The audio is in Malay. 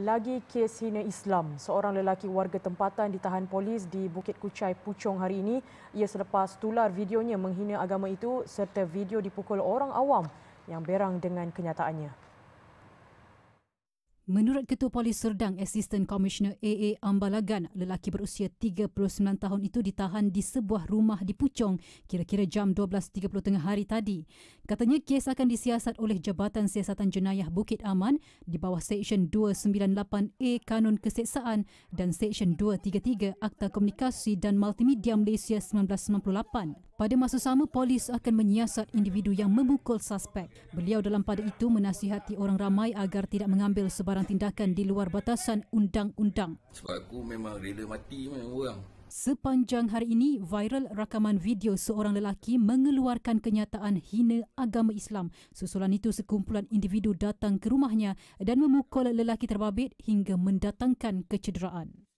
Lagi kes hina Islam. Seorang lelaki warga tempatan ditahan polis di Bukit Kucai, Puchong hari ini. Ia selepas tular videonya menghina agama itu serta video dipukul orang awam yang berang dengan kenyataannya. Menurut Ketua Polis Serdang Assistant Commissioner AA Ambalagan, lelaki berusia 39 tahun itu ditahan di sebuah rumah di Puchong kira-kira jam 12.30 tengah hari tadi. Katanya kes akan disiasat oleh Jabatan Siasatan Jenayah Bukit Aman di bawah Seksyen 298A Kanun Keseksaan dan Seksyen 233 Akta Komunikasi dan Multimedia Malaysia 1998. Pada masa sama, polis akan menyiasat individu yang memukul suspek. Beliau dalam pada itu menasihati orang ramai agar tidak mengambil sebarang tindakan di luar batasan undang-undang. Sebab aku memang rela mati memang orang. Sepanjang hari ini, viral rakaman video seorang lelaki mengeluarkan kenyataan hina agama Islam. Susulan itu sekumpulan individu datang ke rumahnya dan memukul lelaki terbabit hingga mendatangkan kecederaan.